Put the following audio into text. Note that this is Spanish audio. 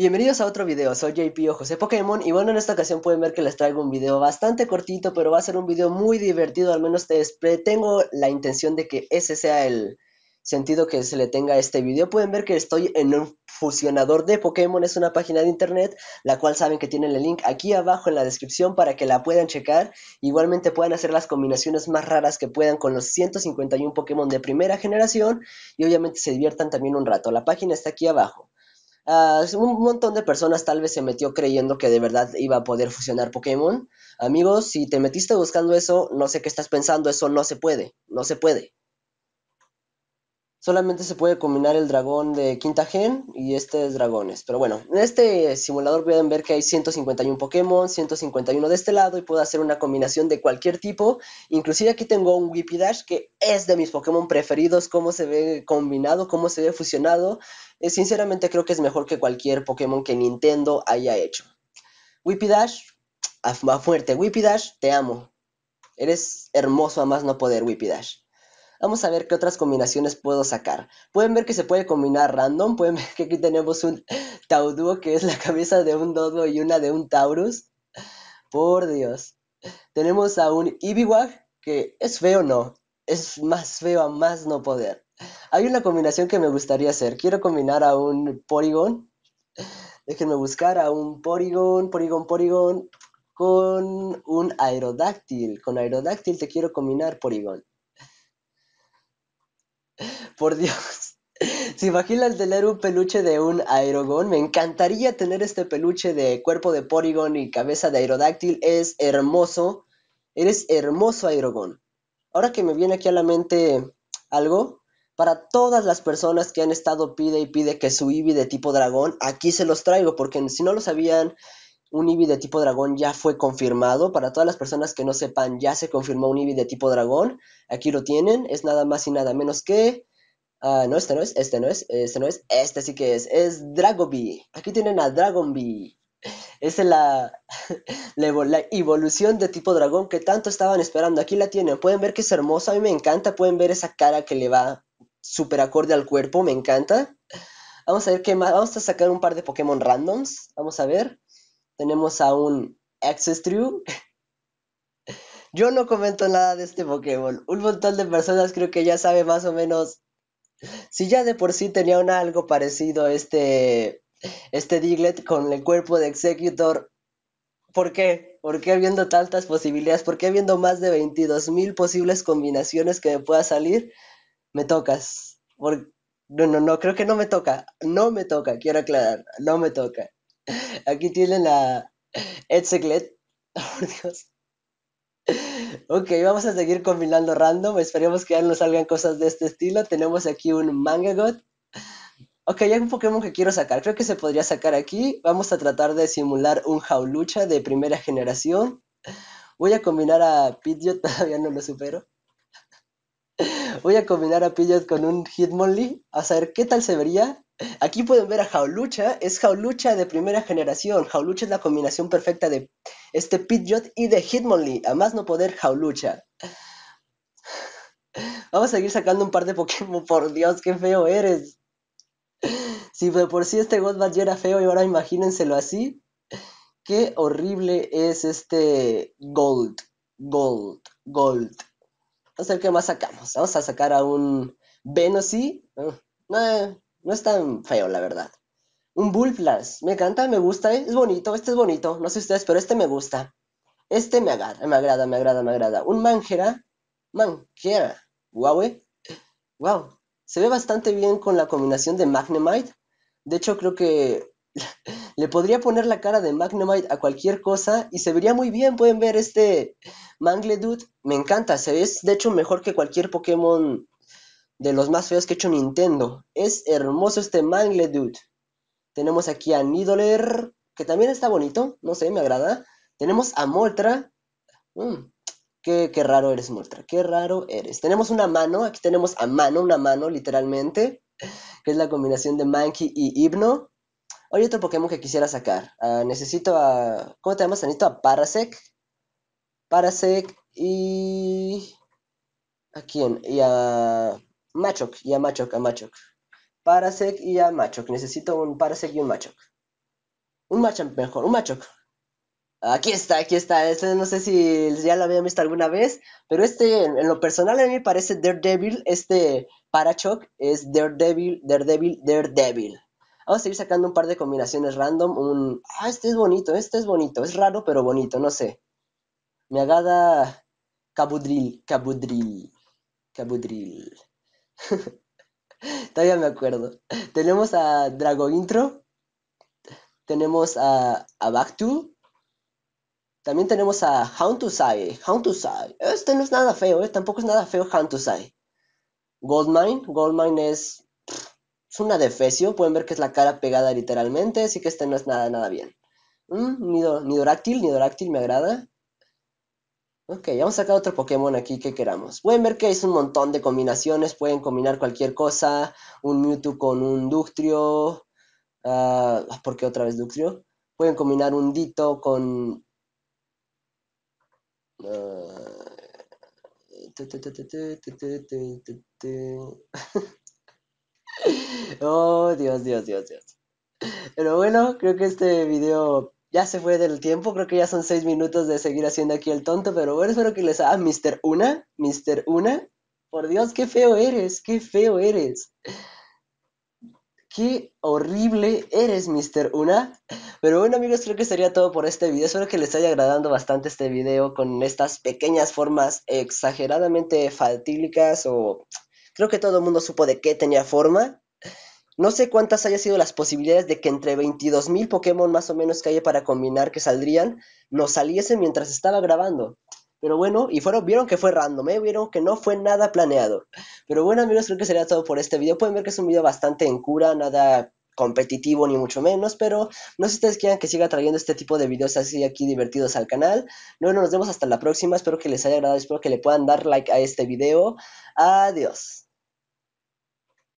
Bienvenidos a otro video, soy JP o José Pokémon y bueno en esta ocasión pueden ver que les traigo un video bastante cortito pero va a ser un video muy divertido, al menos tengo la intención de que ese sea el sentido que se le tenga a este video. Pueden ver que estoy en un fusionador de Pokémon, es una página de internet, la cual saben que tienen el link aquí abajo en la descripción para que la puedan checar. Igualmente pueden hacer las combinaciones más raras que puedan con los 151 Pokémon de primera generación y obviamente se diviertan también un rato. La página está aquí abajo. Ah, un montón de personas tal vez se metió creyendo que de verdad iba a poder fusionar Pokémon. Amigos, si te metiste buscando eso, no sé qué estás pensando, eso no se puede, no se puede. Solamente se puede combinar el dragón de quinta gen y este es dragones. Pero bueno, en este simulador pueden ver que hay 151 Pokémon, 151 de este lado y puedo hacer una combinación de cualquier tipo. Inclusive aquí tengo un Dash que es de mis Pokémon preferidos, cómo se ve combinado, cómo se ve fusionado. Eh, sinceramente creo que es mejor que cualquier Pokémon que Nintendo haya hecho. Whippy Dash, fuerte. Dash, te amo. Eres hermoso a más no poder, Dash. Vamos a ver qué otras combinaciones puedo sacar. Pueden ver que se puede combinar random. Pueden ver que aquí tenemos un Tauduo, que es la cabeza de un Dodo y una de un Taurus. Por Dios. Tenemos a un Ibiwag, que es feo, no. Es más feo a más no poder. Hay una combinación que me gustaría hacer. Quiero combinar a un Porygon. Déjenme buscar a un Porygon, Porygon, Porygon con un Aerodáctil. Con Aerodáctil te quiero combinar Porygon. Por Dios. ¿Se el tener un peluche de un aerogón? Me encantaría tener este peluche de cuerpo de Porygon y cabeza de aerodáctil. Es hermoso. Eres hermoso, aerogón. Ahora que me viene aquí a la mente algo, para todas las personas que han estado pide y pide que su Eevee de tipo dragón, aquí se los traigo, porque si no lo sabían, un Eevee de tipo dragón ya fue confirmado. Para todas las personas que no sepan, ya se confirmó un Eevee de tipo dragón. Aquí lo tienen, es nada más y nada menos que Ah, no, este no es, este no es, este no es, este sí que es. Es Dragoby. Aquí tienen a Dragonby. Esa es la, evolución de tipo dragón que tanto estaban esperando. Aquí la tienen. Pueden ver que es hermosa. A mí me encanta. Pueden ver esa cara que le va súper acorde al cuerpo. Me encanta. Vamos a ver qué más. Vamos a sacar un par de Pokémon randoms. Vamos a ver. Tenemos a un True. Yo no comento nada de este Pokémon. Un montón de personas creo que ya sabe más o menos si ya de por sí tenía algo parecido este, este diglet con el cuerpo de Executor, ¿por qué? ¿Por qué viendo tantas posibilidades? ¿Por qué viendo más de mil posibles combinaciones que me pueda salir? Me tocas. Por... No, no, no, creo que no me toca. No me toca, quiero aclarar. No me toca. Aquí tienen a Ed Dios. Ok, vamos a seguir combinando random. Esperemos que ya no salgan cosas de este estilo. Tenemos aquí un Mangagot, Ok, hay un Pokémon que quiero sacar. Creo que se podría sacar aquí. Vamos a tratar de simular un Jaulucha de primera generación. Voy a combinar a Pidgeot, todavía no lo supero. Voy a combinar a Pidgeot con un Hitmonlee. A saber qué tal se vería. Aquí pueden ver a Jaulucha, es Jaulucha de primera generación. Jaulucha es la combinación perfecta de este Pidgeot y de Hitmonlee. A más no poder, Jaulucha. Vamos a seguir sacando un par de Pokémon. Por Dios, qué feo eres. Si por si este Godbat ya era feo y ahora imagínenselo así. Qué horrible es este Gold. Gold. Gold. Vamos a ver qué más sacamos. Vamos a sacar a un Venosy. Mm, no, no es tan feo, la verdad. Un Bullplas. Me encanta, me gusta, ¿eh? es bonito, este es bonito. No sé ustedes, pero este me gusta. Este me agrada, me agrada, me agrada, me agrada. Un Mangera. Mangera. Guau, eh. Wow. Se ve bastante bien con la combinación de Magnemite. De hecho, creo que le podría poner la cara de Magnemite a cualquier cosa y se vería muy bien. Pueden ver este Mangledude. Me encanta, se ve, de hecho mejor que cualquier Pokémon de los más feos que ha hecho Nintendo. Es hermoso este Mangle Dude. Tenemos aquí a Nidoler, que también está bonito, no sé, me agrada. Tenemos a Moltra. Mm, qué, raro eres, Moltra, qué raro eres. Tenemos una mano, aquí tenemos a mano, una mano, literalmente, que es la combinación de Mankey y Hypno. Hay otro Pokémon que quisiera sacar. Ah, necesito a. ¿Cómo te llamas, Necesito A Parasec. Parasec y. ¿A quién? Y a machoc y a macho, a Machoke. Parasec y a Machoke. Necesito un Parasec y un macho. Un macho mejor, un macho. Aquí está, aquí está. Este no sé si ya lo había visto alguna vez, pero este, en, lo personal, a mí me parece Daredevil. Este Parachok es Daredevil, Daredevil, Daredevil. Vamos a seguir sacando un par de combinaciones random. Un. Ah, este es bonito, este es bonito. Es raro, pero bonito, no sé. Me agada. Cabudril, Cabudril, Cabudril. Todavía me acuerdo. Tenemos a Drago Intro. Tenemos a, a También tenemos a Hauntusai. Hauntusai. Este no es nada feo, ¿eh? Tampoco es nada feo Hauntusai. Goldmine. Goldmine es. Es una defecio. Pueden ver que es la cara pegada literalmente. Así que este no es nada, nada bien. Mm, ni Nidoráctil me agrada. Ok, vamos a sacar otro Pokémon aquí que queramos. Pueden ver que es un montón de combinaciones. Pueden combinar cualquier cosa. Un Mewtwo con un Ductrio. Ah, ¿Por qué otra vez Ductrio? Pueden combinar un Dito con... oh, Dios, Dios, Dios, Dios. Pero bueno, creo que este video ya se fue del tiempo, creo que ya son seis minutos de seguir haciendo aquí el tonto, pero bueno, espero que les haga Mr. Una, Mr. Una. Por Dios, qué feo eres, qué feo eres. Qué horrible eres, Mr. Una. Pero bueno, amigos, creo que sería todo por este video. Espero que les haya agradando bastante este video con estas pequeñas formas exageradamente fatílicas o creo que todo el mundo supo de qué tenía forma. No sé cuántas hayan sido las posibilidades de que entre 22.000 Pokémon más o menos que haya para combinar que saldrían, nos saliesen mientras estaba grabando. Pero bueno, y fueron, vieron que fue random, ¿eh? vieron que no fue nada planeado. Pero bueno amigos, creo que sería todo por este video. Pueden ver que es un video bastante en cura, nada competitivo ni mucho menos, pero no sé si ustedes quieran que siga trayendo este tipo de videos así aquí divertidos al canal. Bueno, nos vemos hasta la próxima, espero que les haya agradado, espero que le puedan dar like a este video. Adiós.